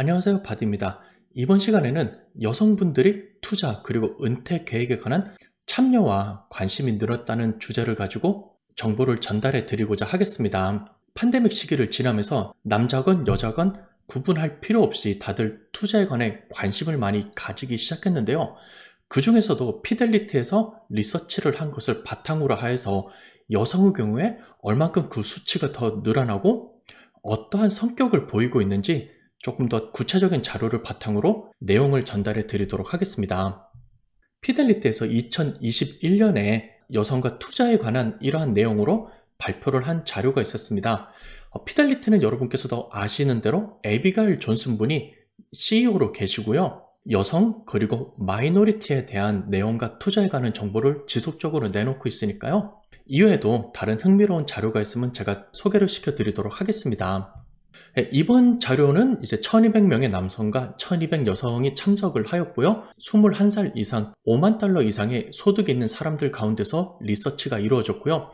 안녕하세요 바디입니다 이번 시간에는 여성분들이 투자 그리고 은퇴 계획에 관한 참여와 관심이 늘었다는 주제를 가지고 정보를 전달해 드리고자 하겠습니다 판데믹 시기를 지나면서 남자건 여자건 구분할 필요 없이 다들 투자에 관해 관심을 많이 가지기 시작했는데요 그 중에서도 피델리티에서 리서치를 한 것을 바탕으로 하여서 여성의 경우에 얼만큼 그 수치가 더 늘어나고 어떠한 성격을 보이고 있는지 조금 더 구체적인 자료를 바탕으로 내용을 전달해 드리도록 하겠습니다. 피델리티에서 2021년에 여성과 투자에 관한 이러한 내용으로 발표를 한 자료가 있었습니다. 어, 피델리티는 여러분께서도 아시는 대로 에비가일 존슨 분이 CEO로 계시고요. 여성 그리고 마이너리티에 대한 내용과 투자에 관한 정보를 지속적으로 내놓고 있으니까요. 이외에도 다른 흥미로운 자료가 있으면 제가 소개를 시켜드리도록 하겠습니다. 예, 이번 자료는 이제 1200명의 남성과 1200 여성이 참석을 하였고요. 21살 이상 5만 달러 이상의 소득이 있는 사람들 가운데서 리서치가 이루어졌고요.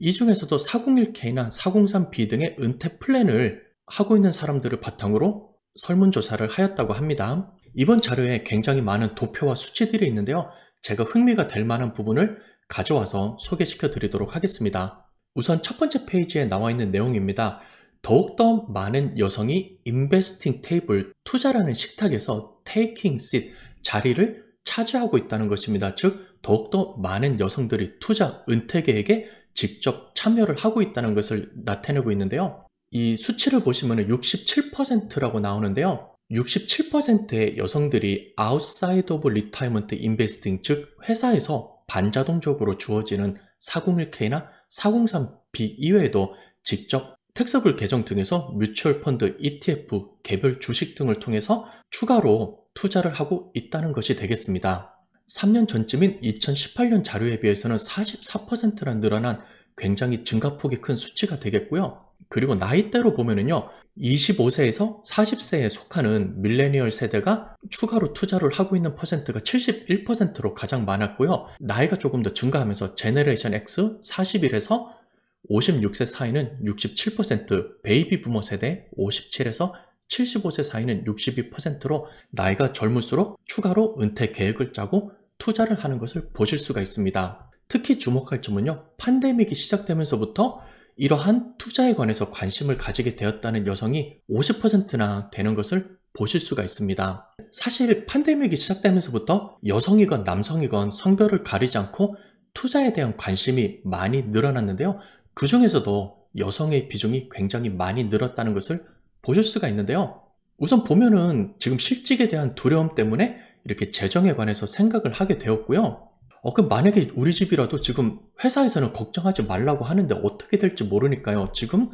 이 중에서도 401K나 403B 등의 은퇴 플랜을 하고 있는 사람들을 바탕으로 설문조사를 하였다고 합니다. 이번 자료에 굉장히 많은 도표와 수치들이 있는데요. 제가 흥미가 될 만한 부분을 가져와서 소개시켜 드리도록 하겠습니다. 우선 첫 번째 페이지에 나와 있는 내용입니다. 더욱더 많은 여성이 인베스팅 테이블, 투자라는 식탁에서 테이킹 시 자리를 차지하고 있다는 것입니다. 즉, 더욱더 많은 여성들이 투자 은퇴계에게 직접 참여를 하고 있다는 것을 나타내고 있는데요. 이 수치를 보시면 67%라고 나오는데요. 67%의 여성들이 아웃사이드 오브 리타이먼트 인베스팅 즉 회사에서 반자동적으로 주어지는 401k나 403b 이외에도 직접 텍서블 계정 등에서 뮤추얼 펀드, ETF, 개별 주식 등을 통해서 추가로 투자를 하고 있다는 것이 되겠습니다. 3년 전쯤인 2018년 자료에 비해서는 44%나 늘어난 굉장히 증가폭이 큰 수치가 되겠고요. 그리고 나이대로 보면요 25세에서 40세에 속하는 밀레니얼 세대가 추가로 투자를 하고 있는 퍼센트가 71%로 가장 많았고요. 나이가 조금 더 증가하면서 제네레이션 X 41에서 56세 사이는 67%, 베이비 부머 세대 57에서 75세 사이는 62%로 나이가 젊을수록 추가로 은퇴 계획을 짜고 투자를 하는 것을 보실 수가 있습니다. 특히 주목할 점은요, 판데믹이 시작되면서부터 이러한 투자에 관해서 관심을 가지게 되었다는 여성이 50%나 되는 것을 보실 수가 있습니다. 사실 판데믹이 시작되면서부터 여성이건 남성이건 성별을 가리지 않고 투자에 대한 관심이 많이 늘어났는데요. 그 중에서도 여성의 비중이 굉장히 많이 늘었다는 것을 보실 수가 있는데요. 우선 보면은 지금 실직에 대한 두려움 때문에 이렇게 재정에 관해서 생각을 하게 되었고요. 어, 그럼 만약에 우리 집이라도 지금 회사에서는 걱정하지 말라고 하는데 어떻게 될지 모르니까요. 지금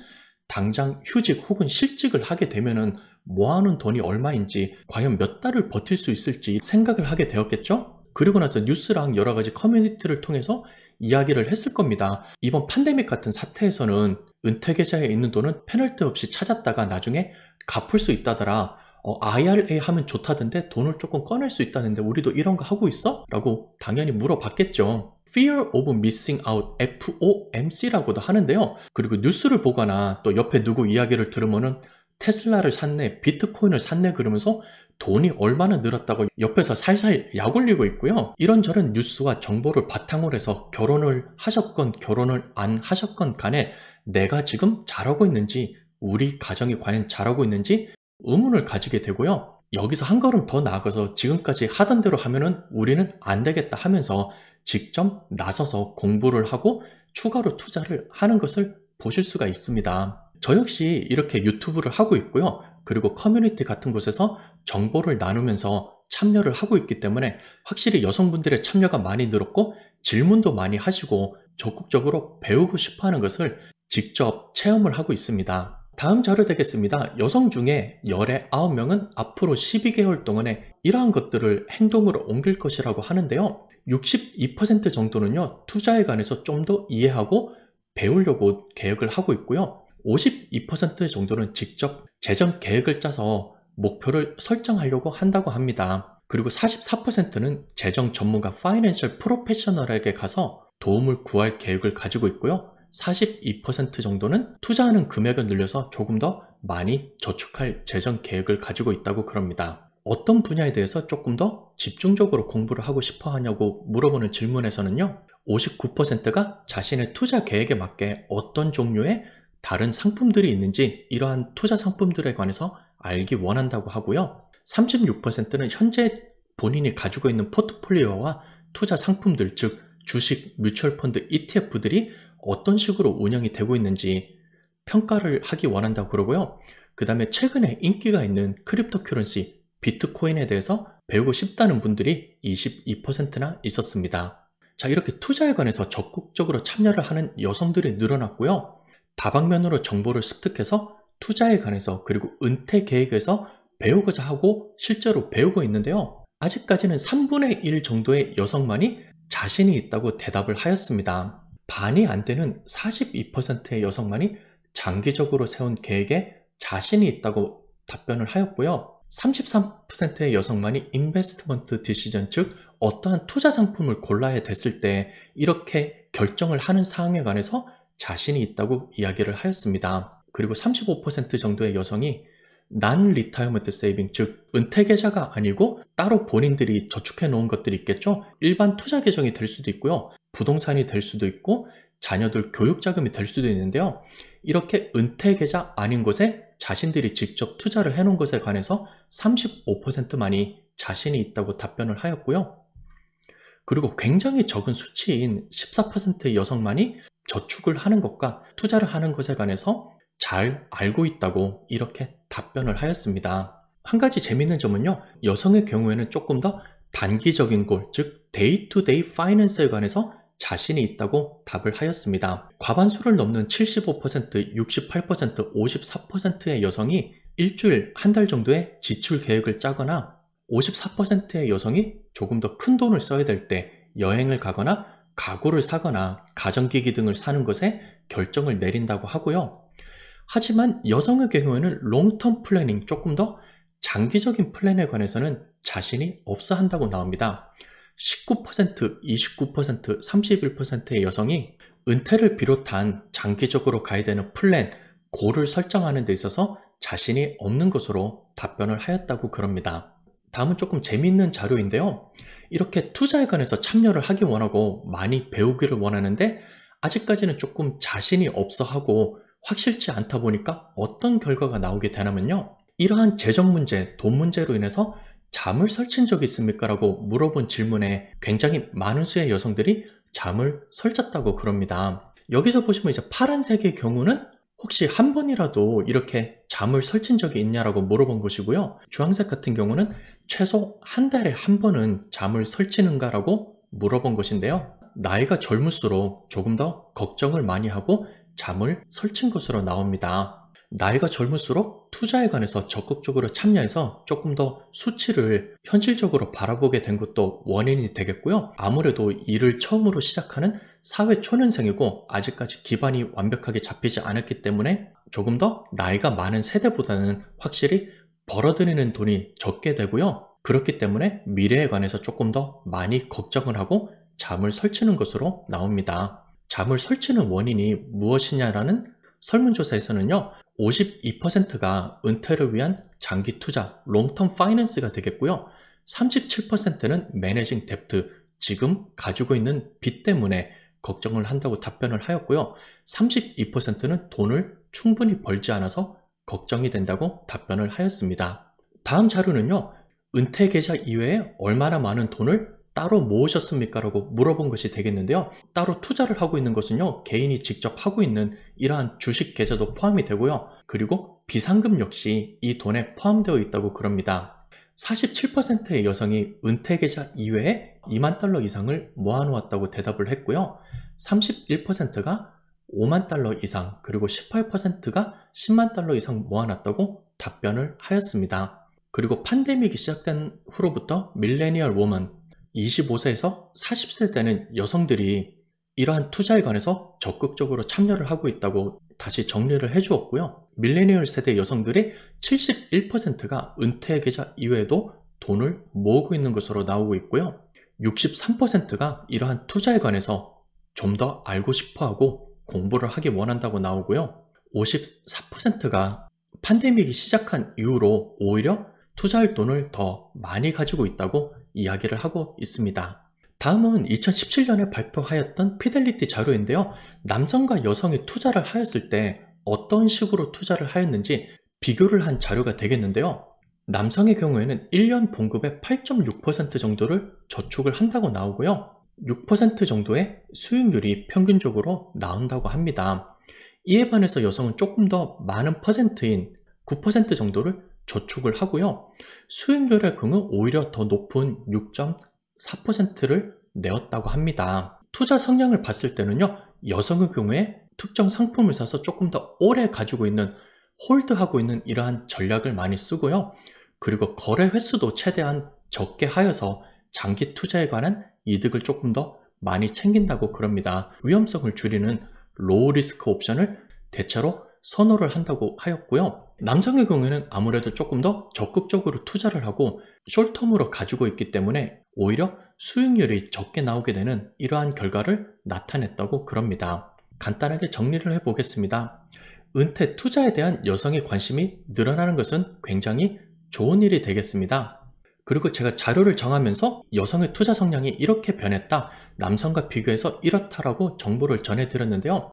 당장 휴직 혹은 실직을 하게 되면은 모아놓은 돈이 얼마인지 과연 몇 달을 버틸 수 있을지 생각을 하게 되었겠죠? 그리고 나서 뉴스랑 여러 가지 커뮤니티를 통해서 이야기를 했을 겁니다. 이번 팬데믹 같은 사태에서는 은퇴 계좌에 있는 돈은 페널티 없이 찾았다가 나중에 갚을 수 있다더라. 어, IRA 하면 좋다던데 돈을 조금 꺼낼 수 있다는데 우리도 이런 거 하고 있어? 라고 당연히 물어봤겠죠. Fear of Missing Out, FOMC라고도 하는데요. 그리고 뉴스를 보거나 또 옆에 누구 이야기를 들으면은 테슬라를 샀네, 비트코인을 샀네 그러면서 돈이 얼마나 늘었다고 옆에서 살살 약올리고 있고요. 이런저런 뉴스와 정보를 바탕으로 해서 결혼을 하셨건 결혼을 안 하셨건 간에 내가 지금 잘하고 있는지 우리 가정이 과연 잘하고 있는지 의문을 가지게 되고요. 여기서 한 걸음 더 나아가서 지금까지 하던 대로 하면은 우리는 안 되겠다 하면서 직접 나서서 공부를 하고 추가로 투자를 하는 것을 보실 수가 있습니다. 저 역시 이렇게 유튜브를 하고 있고요. 그리고 커뮤니티 같은 곳에서 정보를 나누면서 참여를 하고 있기 때문에 확실히 여성분들의 참여가 많이 늘었고 질문도 많이 하시고 적극적으로 배우고 싶어 하는 것을 직접 체험을 하고 있습니다. 다음 자료 되겠습니다. 여성 중에 열의 9명은 앞으로 12개월 동안에 이러한 것들을 행동으로 옮길 것이라고 하는데요. 62% 정도는요. 투자에 관해서 좀 더 이해하고 배우려고 계획을 하고 있고요. 52% 정도는 직접 재정 계획을 짜서 목표를 설정하려고 한다고 합니다. 그리고 44%는 재정 전문가 파이낸셜 프로페셔널에게 가서 도움을 구할 계획을 가지고 있고요. 42% 정도는 투자하는 금액을 늘려서 조금 더 많이 저축할 재정 계획을 가지고 있다고 그럽니다. 어떤 분야에 대해서 조금 더 집중적으로 공부를 하고 싶어 하냐고 물어보는 질문에서는요. 59%가 자신의 투자 계획에 맞게 어떤 종류의 다른 상품들이 있는지 이러한 투자 상품들에 관해서 알기 원한다고 하고요. 36%는 현재 본인이 가지고 있는 포트폴리오와 투자 상품들 즉 주식, 뮤추얼 펀드, ETF들이 어떤 식으로 운영이 되고 있는지 평가를 하기 원한다고 그러고요. 그 다음에 최근에 인기가 있는 크립토 큐런시 비트코인에 대해서 배우고 싶다는 분들이 22%나 있었습니다. 자 이렇게 투자에 관해서 적극적으로 참여를 하는 여성들이 늘어났고요. 다방면으로 정보를 습득해서 투자에 관해서 그리고 은퇴 계획에서 배우고자 하고 실제로 배우고 있는데요. 아직까지는 3분의 1 정도의 여성만이 자신이 있다고 대답을 하였습니다. 반이 안 되는 42%의 여성만이 장기적으로 세운 계획에 자신이 있다고 답변을 하였고요. 33%의 여성만이 인베스트먼트 디시전 즉 어떠한 투자 상품을 골라야 됐을 때 이렇게 결정을 하는 사항에 관해서 자신이 있다고 이야기를 하였습니다. 그리고 35% 정도의 여성이 난 리타이먼트 세이빙 즉 은퇴 계좌가 아니고 따로 본인들이 저축해 놓은 것들이 있겠죠 일반 투자 계정이 될 수도 있고요 부동산이 될 수도 있고 자녀들 교육 자금이 될 수도 있는데요 이렇게 은퇴 계좌 아닌 곳에 자신들이 직접 투자를 해 놓은 것에 관해서 35%만이 자신이 있다고 답변을 하였고요 그리고 굉장히 적은 수치인 14%의 여성만이 저축을 하는 것과 투자를 하는 것에 관해서 잘 알고 있다고 이렇게 답변을 하였습니다. 한 가지 재밌는 점은요. 여성의 경우에는 조금 더 단기적인 골, 즉 데이투데이 파이낸스에 관해서 자신이 있다고 답을 하였습니다. 과반수를 넘는 75%, 68%, 54%의 여성이 일주일, 한 달 정도의 지출 계획을 짜거나 54%의 여성이 조금 더 큰 돈을 써야 될 때 여행을 가거나 가구를 사거나 가정기기 등을 사는 것에 결정을 내린다고 하고요. 하지만 여성의 경우에는 롱텀 플래닝, 조금 더 장기적인 플랜에 관해서는 자신이 없어 한다고 나옵니다. 19%, 29%, 31%의 여성이 은퇴를 비롯한 장기적으로 가야 되는 플랜, 고를 설정하는 데 있어서 자신이 없는 것으로 답변을 하였다고 그럽니다. 다음은 조금 재미있는 자료인데요. 이렇게 투자에 관해서 참여를 하기 원하고 많이 배우기를 원하는데 아직까지는 조금 자신이 없어 하고 확실치 않다 보니까 어떤 결과가 나오게 되냐면요. 이러한 재정 문제, 돈 문제로 인해서 잠을 설친 적이 있습니까? 라고 물어본 질문에 굉장히 많은 수의 여성들이 잠을 설쳤다고 그럽니다. 여기서 보시면 이제 파란색의 경우는 혹시 한 번이라도 이렇게 잠을 설친 적이 있냐라고 물어본 것이고요. 주황색 같은 경우는 최소 한 달에 한 번은 잠을 설치는가라고 물어본 것인데요. 나이가 젊을수록 조금 더 걱정을 많이 하고 잠을 설친 것으로 나옵니다. 나이가 젊을수록 투자에 관해서 적극적으로 참여해서 조금 더 수치를 현실적으로 바라보게 된 것도 원인이 되겠고요. 아무래도 일을 처음으로 시작하는 사회 초년생이고 아직까지 기반이 완벽하게 잡히지 않았기 때문에 조금 더 나이가 많은 세대보다는 확실히 벌어들이는 돈이 적게 되고요. 그렇기 때문에 미래에 관해서 조금 더 많이 걱정을 하고 잠을 설치는 것으로 나옵니다. 잠을 설치는 원인이 무엇이냐라는 설문조사에서는요 52%가 은퇴를 위한 장기 투자 롱텀 파이낸스가 되겠고요 37%는 매니징 뎁트 지금 가지고 있는 빚 때문에 걱정을 한다고 답변을 하였고요 32%는 돈을 충분히 벌지 않아서 걱정이 된다고 답변을 하였습니다 다음 자료는요 은퇴 계좌 이외에 얼마나 많은 돈을 따로 모으셨습니까? 라고 물어본 것이 되겠는데요. 따로 투자를 하고 있는 것은요. 개인이 직접 하고 있는 이러한 주식 계좌도 포함이 되고요. 그리고 비상금 역시 이 돈에 포함되어 있다고 그럽니다. 47%의 여성이 은퇴 계좌 이외에 2만 달러 이상을 모아놓았다고 대답을 했고요. 31%가 5만 달러 이상 그리고 18%가 10만 달러 이상 모아놨다고 답변을 하였습니다. 그리고 판데믹이 시작된 후로부터 밀레니얼 워먼 25세에서 40세 되는 여성들이 이러한 투자에 관해서 적극적으로 참여를 하고 있다고 다시 정리를 해주었고요. 밀레니얼 세대 여성들의 71%가 은퇴 계좌 이외에도 돈을 모으고 있는 것으로 나오고 있고요. 63%가 이러한 투자에 관해서 좀 더 알고 싶어 하고 공부를 하기 원한다고 나오고요. 54%가 팬데믹이 시작한 이후로 오히려 투자할 돈을 더 많이 가지고 있다고 이야기를 하고 있습니다. 다음은 2017년에 발표하였던 피델리티 자료인데요. 남성과 여성이 투자를 하였을 때 어떤 식으로 투자를 하였는지 비교를 한 자료가 되겠는데요. 남성의 경우에는 1년 봉급의 8.6% 정도를 저축을 한다고 나오고요. 6% 정도의 수익률이 평균적으로 나온다고 합니다. 이에 반해서 여성은 조금 더 많은 퍼센트인 9% 정도를 저축을 하고요. 수익률의 금은 오히려 더 높은 6.4%를 내었다고 합니다. 투자 성향을 봤을 때는요. 여성의 경우에 특정 상품을 사서 조금 더 오래 가지고 있는 홀드하고 있는 이러한 전략을 많이 쓰고요. 그리고 거래 횟수도 최대한 적게 하여서 장기 투자에 관한 이득을 조금 더 많이 챙긴다고 그럽니다. 위험성을 줄이는 로우 리스크 옵션을 대체로 선호를 한다고 하였고요. 남성의 경우에는 아무래도 조금 더 적극적으로 투자를 하고 숄텀으로 가지고 있기 때문에 오히려 수익률이 적게 나오게 되는 이러한 결과를 나타냈다고 그럽니다. 간단하게 정리를 해보겠습니다. 은퇴 투자에 대한 여성의 관심이 늘어나는 것은 굉장히 좋은 일이 되겠습니다. 그리고 제가 자료를 정하면서 여성의 투자 성향이 이렇게 변했다, 남성과 비교해서 이렇다라고 정보를 전해드렸는데요.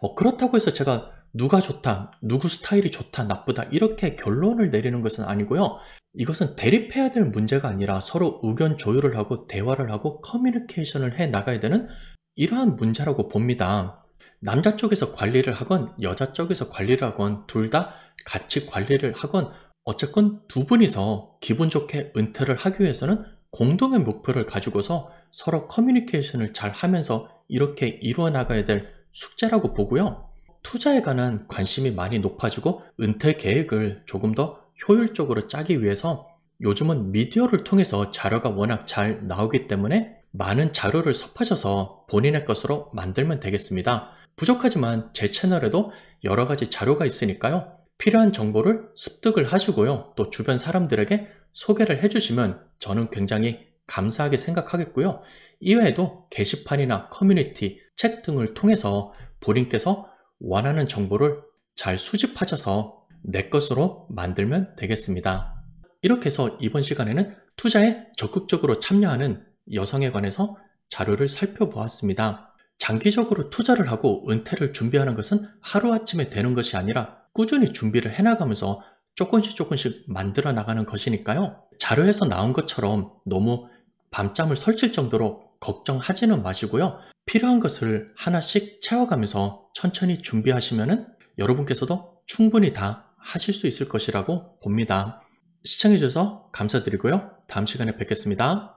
어, 그렇다고 해서 제가 누가 좋다, 누구 스타일이 좋다, 나쁘다 이렇게 결론을 내리는 것은 아니고요. 이것은 대립해야 될 문제가 아니라 서로 의견 조율을 하고 대화를 하고 커뮤니케이션을 해 나가야 되는 이러한 문제라고 봅니다. 남자 쪽에서 관리를 하건 여자 쪽에서 관리를 하건 둘 다 같이 관리를 하건 어쨌건 두 분이서 기분 좋게 은퇴를 하기 위해서는 공동의 목표를 가지고서 서로 커뮤니케이션을 잘 하면서 이렇게 이루어 나가야 될 숙제라고 보고요. 투자에 관한 관심이 많이 높아지고 은퇴 계획을 조금 더 효율적으로 짜기 위해서 요즘은 미디어를 통해서 자료가 워낙 잘 나오기 때문에 많은 자료를 섭하셔서 본인의 것으로 만들면 되겠습니다. 부족하지만 제 채널에도 여러 가지 자료가 있으니까요. 필요한 정보를 습득을 하시고요. 또 주변 사람들에게 소개를 해주시면 저는 굉장히 감사하게 생각하겠고요. 이외에도 게시판이나 커뮤니티, 책 등을 통해서 본인께서 원하는 정보를 잘 수집하셔서 내 것으로 만들면 되겠습니다. 이렇게 해서 이번 시간에는 투자에 적극적으로 참여하는 여성에 관해서 자료를 살펴보았습니다. 장기적으로 투자를 하고 은퇴를 준비하는 것은 하루아침에 되는 것이 아니라 꾸준히 준비를 해나가면서 조금씩 조금씩 만들어 나가는 것이니까요. 자료에서 나온 것처럼 너무 밤잠을 설칠 정도로 걱정하지는 마시고요. 필요한 것을 하나씩 채워가면서 천천히 준비하시면 여러분께서도 충분히 다 하실 수 있을 것이라고 봅니다. 시청해주셔서 감사드리고요. 다음 시간에 뵙겠습니다.